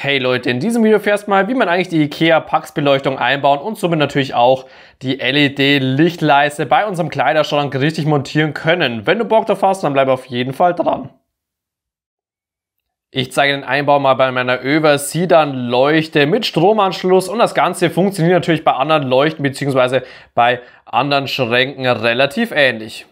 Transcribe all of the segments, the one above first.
Hey Leute, in diesem Video erfährst mal, wie man eigentlich die IKEA Pax-Beleuchtung einbauen und somit natürlich auch die LED-Lichtleiste bei unserem Kleiderschrank richtig montieren können. Wenn du Bock drauf hast, dann bleib auf jeden Fall dran. Ich zeige den Einbau mal bei meiner Över-Sidan-Leuchte mit Stromanschluss und das Ganze funktioniert natürlich bei anderen Leuchten bzw. bei anderen Schränken relativ ähnlich.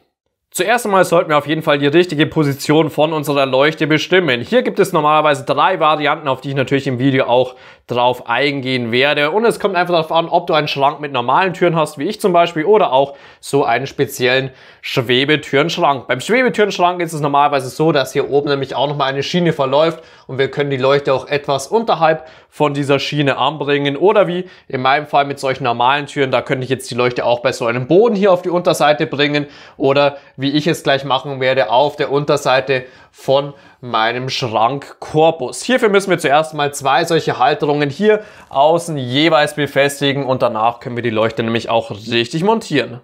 Zuerst einmal sollten wir auf jeden Fall die richtige Position von unserer Leuchte bestimmen. Hier gibt es normalerweise drei Varianten, auf die ich natürlich im Video auch drauf eingehen werde. Und es kommt einfach darauf an, ob du einen Schrank mit normalen Türen hast, wie ich zum Beispiel, oder auch so einen speziellen Schwebetürenschrank. Beim Schwebetürenschrank ist es normalerweise so, dass hier oben nämlich auch nochmal eine Schiene verläuft und wir können die Leuchte auch etwas unterhalb von dieser Schiene anbringen. Oder wie in meinem Fall mit solchen normalen Türen, da könnte ich jetzt die Leuchte auch bei so einem Boden hier auf die Unterseite bringen oder wie ich es gleich machen werde, auf der Unterseite von meinem Schrankkorpus. Hierfür müssen wir zuerst mal zwei solche Halterungen hier außen jeweils befestigen und danach können wir die Leuchte nämlich auch richtig montieren.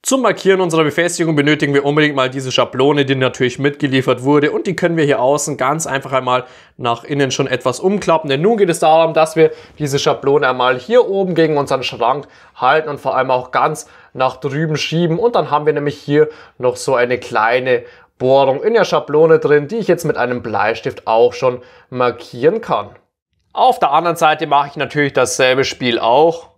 Zum Markieren unserer Befestigung benötigen wir unbedingt mal diese Schablone, die natürlich mitgeliefert wurde und die können wir hier außen ganz einfach einmal nach innen schon etwas umklappen. Denn nun geht es darum, dass wir diese Schablone einmal hier oben gegen unseren Schrank halten und vor allem auch ganz nach drüben schieben und dann haben wir nämlich hier noch so eine kleine Bohrung in der Schablone drin, die ich jetzt mit einem Bleistift auch schon markieren kann. Auf der anderen Seite mache ich natürlich dasselbe Spiel auch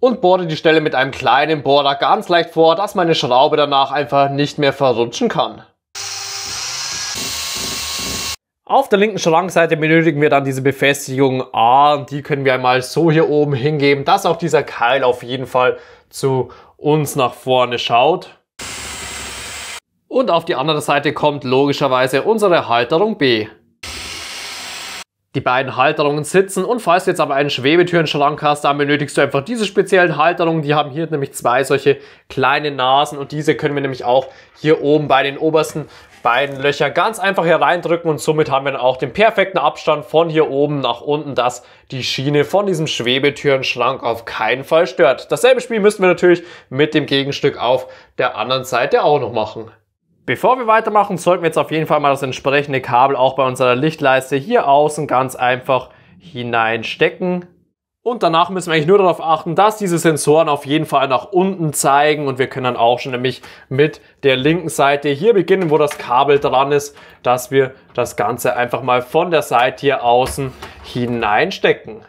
und bohre die Stelle mit einem kleinen Bohrer ganz leicht vor, dass meine Schraube danach einfach nicht mehr verrutschen kann. Auf der linken Schrankseite benötigen wir dann diese Befestigung A ah, und die können wir einmal so hier oben hingeben, dass auch dieser Keil auf jeden Fall zu uns nach vorne schaut. Und auf die andere Seite kommt logischerweise unsere Halterung B. Die beiden Halterungen sitzen und falls du jetzt aber einen Schwebetürenschrank hast, dann benötigst du einfach diese speziellen Halterungen. Die haben hier nämlich zwei solche kleine Nasen und diese können wir nämlich auch hier oben bei den obersten beiden Löchern ganz einfach hier reindrücken und somit haben wir dann auch den perfekten Abstand von hier oben nach unten, dass die Schiene von diesem Schwebetürenschrank auf keinen Fall stört. Dasselbe Spiel müssten wir natürlich mit dem Gegenstück auf der anderen Seite auch noch machen. Bevor wir weitermachen, sollten wir jetzt auf jeden Fall mal das entsprechende Kabel auch bei unserer Lichtleiste hier außen ganz einfach hineinstecken. Und danach müssen wir eigentlich nur darauf achten, dass diese Sensoren auf jeden Fall nach unten zeigen und wir können dann auch schon nämlich mit der linken Seite hier beginnen, wo das Kabel dran ist, dass wir das Ganze einfach mal von der Seite hier außen hineinstecken.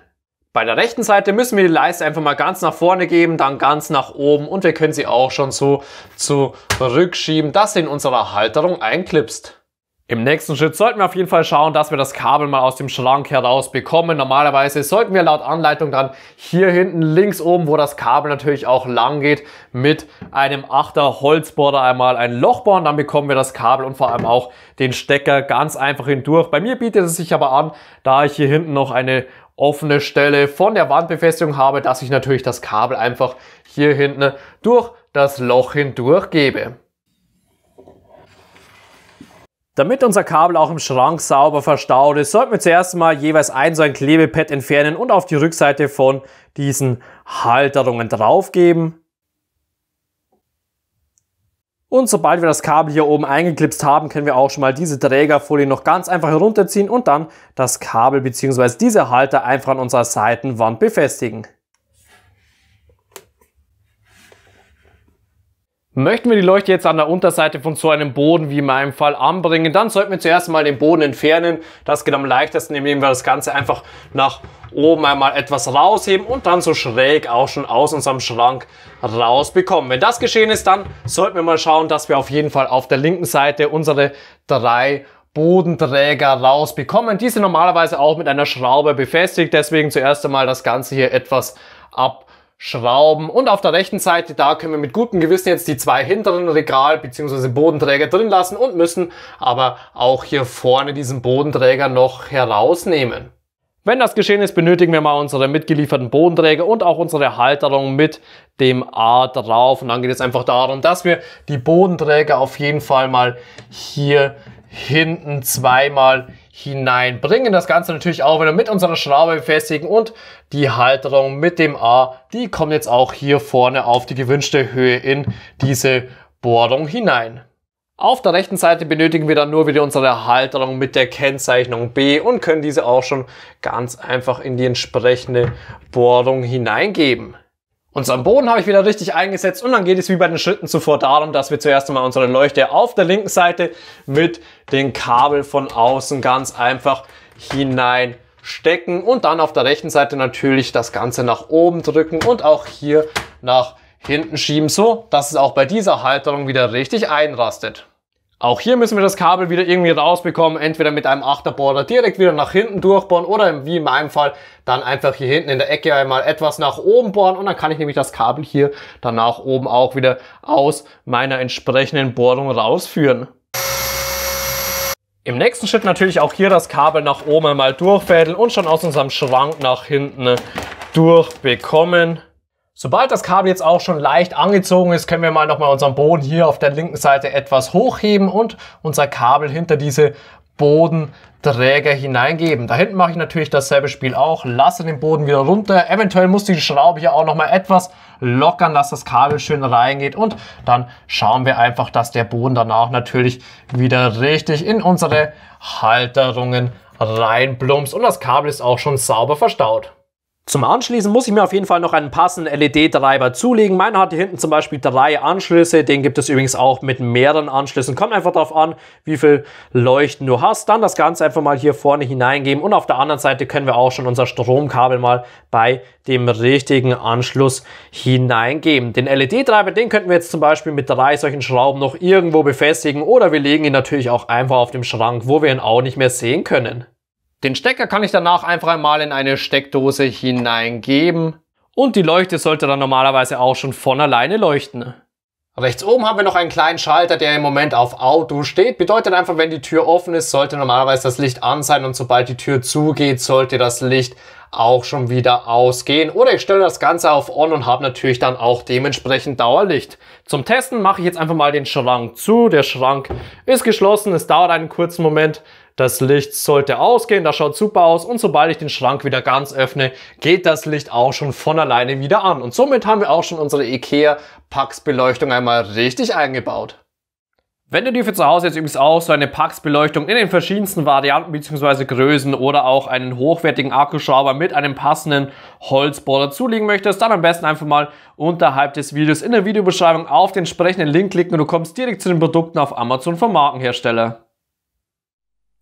Bei der rechten Seite müssen wir die Leiste einfach mal ganz nach vorne geben, dann ganz nach oben und wir können sie auch schon so zurückschieben, dass sie in unserer Halterung einklipst. Im nächsten Schritt sollten wir auf jeden Fall schauen, dass wir das Kabel mal aus dem Schrank heraus bekommen. Normalerweise sollten wir laut Anleitung dann hier hinten links oben, wo das Kabel natürlich auch lang geht, mit einem 8er Holzbohrer einmal ein Loch bohren. Dann bekommen wir das Kabel und vor allem auch den Stecker ganz einfach hindurch. Bei mir bietet es sich aber an, da ich hier hinten noch eine offene Stelle von der Wandbefestigung habe, dass ich natürlich das Kabel einfach hier hinten durch das Loch hindurch gebe. Damit unser Kabel auch im Schrank sauber verstaut ist, sollten wir zuerst mal jeweils ein so ein Klebepad entfernen und auf die Rückseite von diesen Halterungen draufgeben. Und sobald wir das Kabel hier oben eingeklipst haben, können wir auch schon mal diese Trägerfolie noch ganz einfach herunterziehen und dann das Kabel bzw. diese Halter einfach an unserer Seitenwand befestigen. Möchten wir die Leuchte jetzt an der Unterseite von so einem Boden wie in meinem Fall anbringen, dann sollten wir zuerst mal den Boden entfernen. Das geht am leichtesten, indem wir das Ganze einfach nach oben einmal etwas rausheben und dann so schräg auch schon aus unserem Schrank rausbekommen. Wenn das geschehen ist, dann sollten wir mal schauen, dass wir auf jeden Fall auf der linken Seite unsere drei Bodenträger rausbekommen. Diese normalerweise auch mit einer Schraube befestigt, deswegen zuerst einmal das Ganze hier etwas ab Schrauben. Und auf der rechten Seite, da können wir mit gutem Gewissen jetzt die zwei hinteren Regal- bzw. Bodenträger drin lassen und müssen aber auch hier vorne diesen Bodenträger noch herausnehmen. Wenn das geschehen ist, benötigen wir mal unsere mitgelieferten Bodenträger und auch unsere Halterung mit dem A drauf. Und dann geht es einfach darum, dass wir die Bodenträger auf jeden Fall mal hier hinten zweimal hineinbringen. Das Ganze natürlich auch wieder mit unserer Schraube befestigen und die Halterung mit dem A, die kommt jetzt auch hier vorne auf die gewünschte Höhe in diese Bohrung hinein. Auf der rechten Seite benötigen wir dann nur wieder unsere Halterung mit der Kennzeichnung B und können diese auch schon ganz einfach in die entsprechende Bohrung hineingeben. Uns Boden habe ich wieder richtig eingesetzt und dann geht es wie bei den Schritten zuvor darum, dass wir zuerst einmal unsere Leuchte auf der linken Seite mit dem Kabel von außen ganz einfach hineinstecken und dann auf der rechten Seite natürlich das Ganze nach oben drücken und auch hier nach hinten schieben, so dass es auch bei dieser Halterung wieder richtig einrastet. Auch hier müssen wir das Kabel wieder irgendwie rausbekommen, entweder mit einem Achterbohrer direkt wieder nach hinten durchbohren oder wie in meinem Fall dann einfach hier hinten in der Ecke einmal etwas nach oben bohren und dann kann ich nämlich das Kabel hier dann nach oben auch wieder aus meiner entsprechenden Bohrung rausführen. Im nächsten Schritt natürlich auch hier das Kabel nach oben einmal durchfädeln und schon aus unserem Schrank nach hinten durchbekommen. Sobald das Kabel jetzt auch schon leicht angezogen ist, können wir mal nochmal unseren Boden hier auf der linken Seite etwas hochheben und unser Kabel hinter diese Bodenträger hineingeben. Da hinten mache ich natürlich dasselbe Spiel auch, lasse den Boden wieder runter. Eventuell muss die Schraube hier auch nochmal etwas lockern, dass das Kabel schön reingeht und dann schauen wir einfach, dass der Boden danach natürlich wieder richtig in unsere Halterungen reinplumpst und das Kabel ist auch schon sauber verstaut. Zum Anschließen muss ich mir auf jeden Fall noch einen passenden LED-Treiber zulegen. Meiner hat hier hinten zum Beispiel drei Anschlüsse. Den gibt es übrigens auch mit mehreren Anschlüssen. Kommt einfach darauf an, wie viel Leuchten du hast. Dann das Ganze einfach mal hier vorne hineingeben. Und auf der anderen Seite können wir auch schon unser Stromkabel mal bei dem richtigen Anschluss hineingeben. Den LED-Treiber, den könnten wir jetzt zum Beispiel mit drei solchen Schrauben noch irgendwo befestigen. Oder wir legen ihn natürlich auch einfach auf dem Schrank, wo wir ihn auch nicht mehr sehen können. Den Stecker kann ich danach einfach einmal in eine Steckdose hineingeben und die Leuchte sollte dann normalerweise auch schon von alleine leuchten. Rechts oben haben wir noch einen kleinen Schalter, der im Moment auf Auto steht. Bedeutet einfach, wenn die Tür offen ist, sollte normalerweise das Licht an sein und sobald die Tür zugeht, sollte das Licht auch schon wieder ausgehen. Oder ich stelle das Ganze auf On und habe natürlich dann auch dementsprechend Dauerlicht. Zum Testen mache ich jetzt einfach mal den Schrank zu. Der Schrank ist geschlossen, es dauert einen kurzen Moment. Das Licht sollte ausgehen, das schaut super aus und sobald ich den Schrank wieder ganz öffne, geht das Licht auch schon von alleine wieder an. Und somit haben wir auch schon unsere IKEA Pax Beleuchtung einmal richtig eingebaut. Wenn du dir für zu Hause jetzt übrigens auch so eine Pax-Beleuchtung in den verschiedensten Varianten bzw. Größen oder auch einen hochwertigen Akkuschrauber mit einem passenden Holzbohrer zulegen möchtest, dann am besten einfach mal unterhalb des Videos in der Videobeschreibung auf den entsprechenden Link klicken und du kommst direkt zu den Produkten auf Amazon vom Markenhersteller.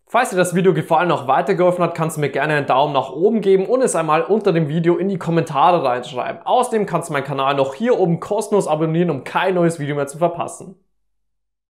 Falls dir das Video gefallen noch weitergeholfen hat, kannst du mir gerne einen Daumen nach oben geben und es einmal unter dem Video in die Kommentare reinschreiben. Außerdem kannst du meinen Kanal noch hier oben kostenlos abonnieren, um kein neues Video mehr zu verpassen.